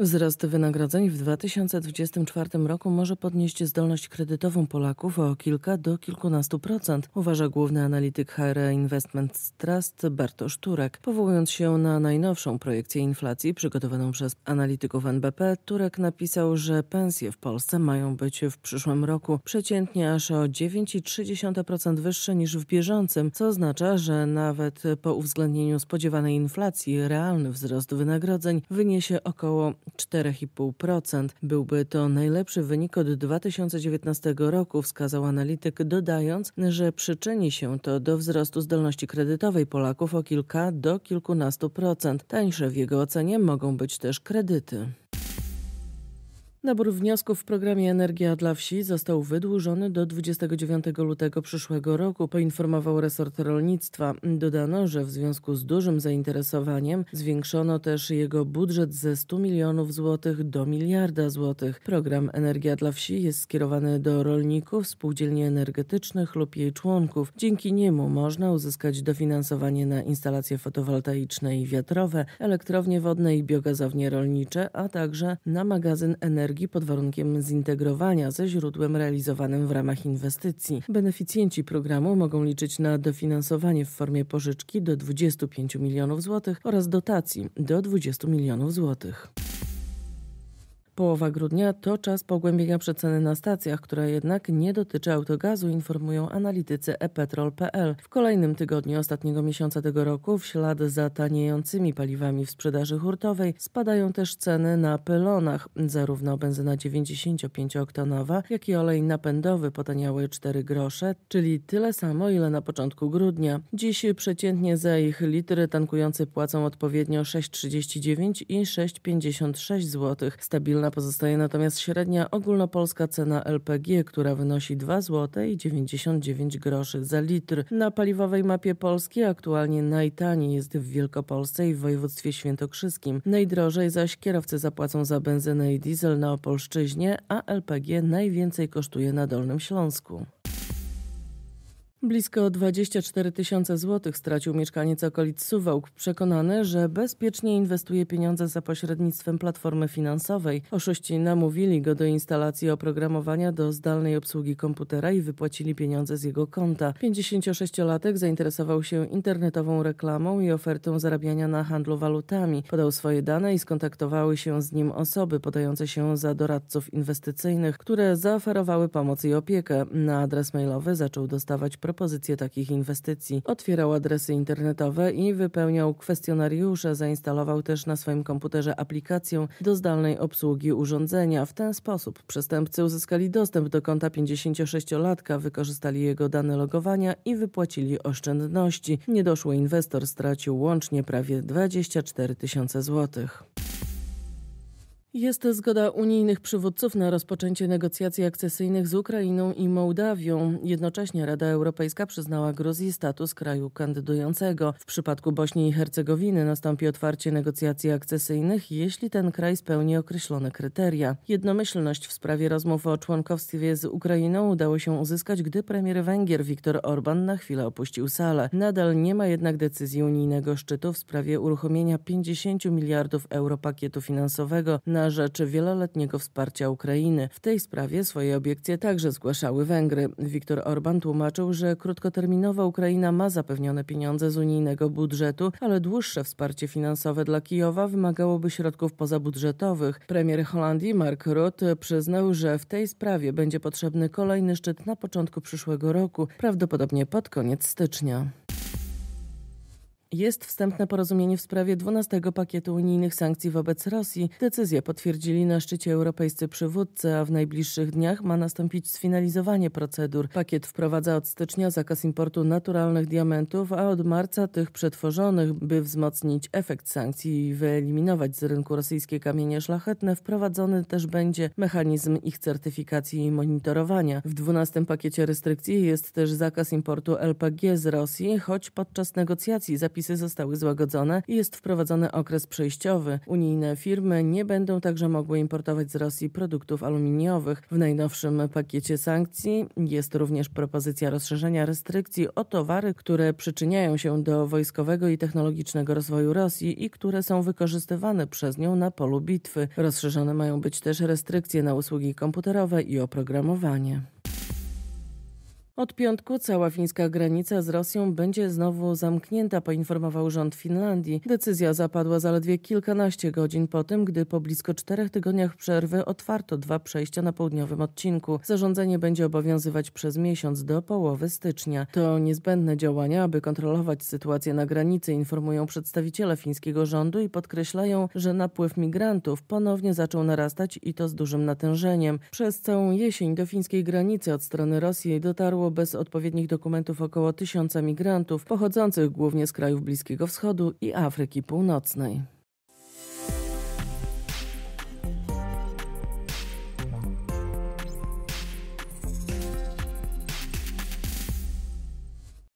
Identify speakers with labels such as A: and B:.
A: Wzrost wynagrodzeń w 2024 roku może podnieść zdolność kredytową Polaków o kilka do kilkunastu procent, uważa główny analityk HR e Investment Trust Bartosz Turek. Powołując się na najnowszą projekcję inflacji przygotowaną przez analityków NBP, Turek napisał, że pensje w Polsce mają być w przyszłym roku przeciętnie aż o 9,3% wyższe niż w bieżącym, co oznacza, że nawet po uwzględnieniu spodziewanej inflacji realny wzrost wynagrodzeń wyniesie około 4,5%. Byłby to najlepszy wynik od 2019 roku, wskazał analityk, dodając, że przyczyni się to do wzrostu zdolności kredytowej Polaków o kilka do kilkunastu procent. Tańsze w jego ocenie mogą być też kredyty. Nabór wniosków w programie Energia dla Wsi został wydłużony do 29 lutego przyszłego roku, poinformował resort rolnictwa. Dodano, że w związku z dużym zainteresowaniem zwiększono też jego budżet ze 100 milionów złotych do miliarda złotych. Program Energia dla Wsi jest skierowany do rolników, spółdzielni energetycznych lub jej członków. Dzięki niemu można uzyskać dofinansowanie na instalacje fotowoltaiczne i wiatrowe, elektrownie wodne i biogazownie rolnicze, a także na magazyn energii energii pod warunkiem zintegrowania ze źródłem realizowanym w ramach inwestycji. Beneficjenci programu mogą liczyć na dofinansowanie w formie pożyczki do 25 milionów złotych oraz dotacji do 20 milionów złotych. Połowa grudnia to czas pogłębienia przeceny na stacjach, która jednak nie dotyczy autogazu, informują analitycy epetrol.pl. W kolejnym tygodniu ostatniego miesiąca tego roku, w ślad za taniejącymi paliwami w sprzedaży hurtowej, spadają też ceny na pylonach. Zarówno benzyna 95-oktanowa, jak i olej napędowy potaniały 4 grosze, czyli tyle samo, ile na początku grudnia. Dziś przeciętnie za ich litry tankujący płacą odpowiednio 6,39 i 6,56 zł. Stabilna pozostaje natomiast średnia ogólnopolska cena LPG, która wynosi 2 zł i 99 groszy za litr. Na paliwowej mapie Polski aktualnie najtaniej jest w Wielkopolsce i w województwie świętokrzyskim. Najdrożej zaś kierowcy zapłacą za benzynę i diesel na Opolszczyźnie, a LPG najwięcej kosztuje na Dolnym Śląsku. Blisko 24 tysiące złotych stracił mieszkaniec okolic Suwałk, przekonany, że bezpiecznie inwestuje pieniądze za pośrednictwem platformy finansowej. Oszuści namówili go do instalacji oprogramowania do zdalnej obsługi komputera i wypłacili pieniądze z jego konta. 56-latek zainteresował się internetową reklamą i ofertą zarabiania na handlu walutami. Podał swoje dane i skontaktowały się z nim osoby podające się za doradców inwestycyjnych, które zaoferowały pomoc i opiekę. Na adres mailowy zaczął dostawać propozycje takich inwestycji. Otwierał adresy internetowe i wypełniał kwestionariusze. Zainstalował też na swoim komputerze aplikację do zdalnej obsługi urządzenia. W ten sposób przestępcy uzyskali dostęp do konta 56-latka, wykorzystali jego dane logowania i wypłacili oszczędności. Niedoszły inwestor stracił łącznie prawie 24 tysiące złotych. Jest zgoda unijnych przywódców na rozpoczęcie negocjacji akcesyjnych z Ukrainą i Mołdawią. Jednocześnie Rada Europejska przyznała Gruzji status kraju kandydującego. W przypadku Bośni i Hercegowiny nastąpi otwarcie negocjacji akcesyjnych, jeśli ten kraj spełni określone kryteria. Jednomyślność w sprawie rozmów o członkostwie z Ukrainą udało się uzyskać, gdy premier Węgier Viktor Orban na chwilę opuścił salę. Nadal nie ma jednak decyzji unijnego szczytu w sprawie uruchomienia 50 miliardów euro pakietu finansowego na na rzecz wieloletniego wsparcia Ukrainy. W tej sprawie swoje obiekcje także zgłaszały Węgry. Viktor Orban tłumaczył, że krótkoterminowa Ukraina ma zapewnione pieniądze z unijnego budżetu, ale dłuższe wsparcie finansowe dla Kijowa wymagałoby środków pozabudżetowych. Premier Holandii Mark Rutte przyznał, że w tej sprawie będzie potrzebny kolejny szczyt na początku przyszłego roku, prawdopodobnie pod koniec stycznia. Jest wstępne porozumienie w sprawie 12 pakietu unijnych sankcji wobec Rosji. Decyzję potwierdzili na szczycie europejscy przywódcy, a w najbliższych dniach ma nastąpić sfinalizowanie procedur. Pakiet wprowadza od stycznia zakaz importu naturalnych diamentów, a od marca tych przetworzonych, by wzmocnić efekt sankcji i wyeliminować z rynku rosyjskie kamienie szlachetne, wprowadzony też będzie mechanizm ich certyfikacji i monitorowania. W 12 pakiecie restrykcji jest też zakaz importu LPG z Rosji, choć podczas negocjacji zapisano, przepisy zostały złagodzone i jest wprowadzony okres przejściowy. Unijne firmy nie będą także mogły importować z Rosji produktów aluminiowych. W najnowszym pakiecie sankcji jest również propozycja rozszerzenia restrykcji o towary, które przyczyniają się do wojskowego i technologicznego rozwoju Rosji i które są wykorzystywane przez nią na polu bitwy. Rozszerzone mają być też restrykcje na usługi komputerowe i oprogramowanie. Od piątku cała fińska granica z Rosją będzie znowu zamknięta, poinformował rząd Finlandii. Decyzja zapadła zaledwie kilkanaście godzin po tym, gdy po blisko czterech tygodniach przerwy otwarto dwa przejścia na południowym odcinku. Zarządzenie będzie obowiązywać przez miesiąc do połowy stycznia. To niezbędne działania, aby kontrolować sytuację na granicy, informują przedstawiciele fińskiego rządu i podkreślają, że napływ migrantów ponownie zaczął narastać i to z dużym natężeniem. Przez całą jesień do fińskiej granicy od strony Rosji dotarło bez odpowiednich dokumentów około tysiąca migrantów pochodzących głównie z krajów Bliskiego Wschodu i Afryki Północnej.